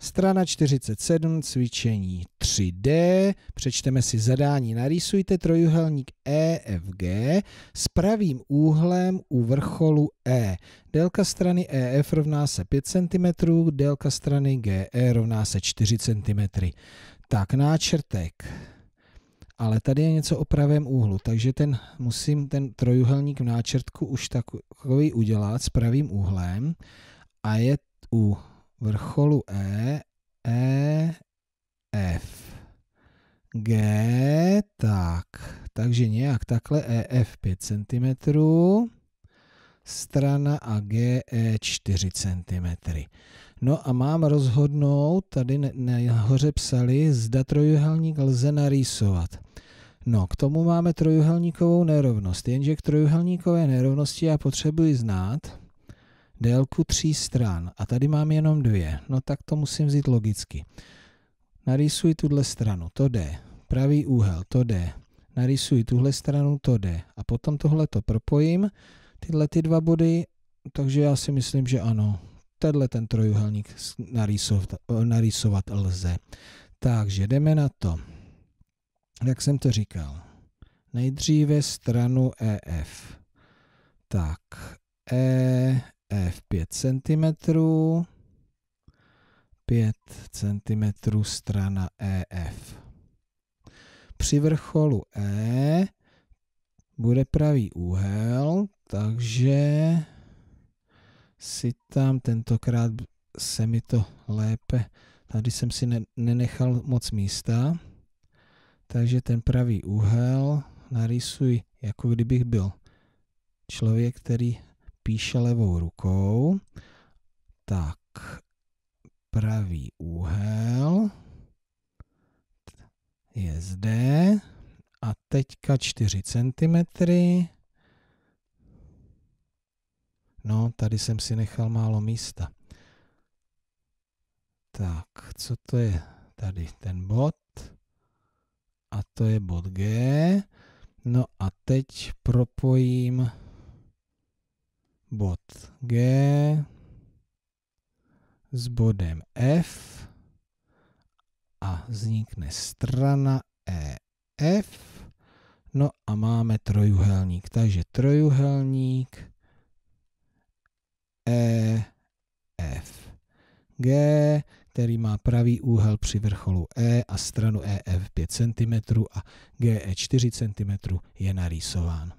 Strana 47, cvičení 3D, přečteme si zadání. Narýsujte trojuhelník EFG s pravým úhlem u vrcholu E. Délka strany EF rovná se 5 cm, délka strany GE rovná se 4 cm. Tak, náčrtek. Ale tady je něco o pravém úhlu, takže ten musím ten trojuhelník v náčrtku už takový udělat s pravým úhlem a je u vrcholu E, E, F, G, tak, takže nějak takhle e, F 5 cm, strana a G E 4 cm. No a mám rozhodnout, tady nahoře psali, zda trojuhelník lze narýsovat. No, k tomu máme trojuhelníkovou nerovnost, jenže k trojuhelníkové nerovnosti já potřebuji znát, délku tří stran a tady mám jenom dvě, no tak to musím vzít logicky. Narýsuji tuhle stranu, to jde, pravý úhel, to jde, narýsuji tuhle stranu, to jde a potom tohle to propojím, tyhle ty dva body, takže já si myslím, že ano, tenhle ten trojuhelník narýsovat, narýsovat lze. Takže jdeme na to. Jak jsem to říkal, nejdříve stranu EF. Tak, E, F5 cm, 5 cm strana EF. Při vrcholu E bude pravý úhel, takže si tam tentokrát se mi to lépe, tady jsem si nenechal moc místa, takže ten pravý úhel narýsuji, jako kdybych byl člověk, který Píše levou rukou. Tak, pravý úhel je zde a teďka 4 cm. No, tady jsem si nechal málo místa. Tak, co to je tady ten bod? A to je bod G. No a teď propojím bod G s bodem F a vznikne strana EF. No a máme trojuhelník, takže trojuhelník EFG, který má pravý úhel při vrcholu E a stranu EF 5 cm a GE 4 cm je narýsován.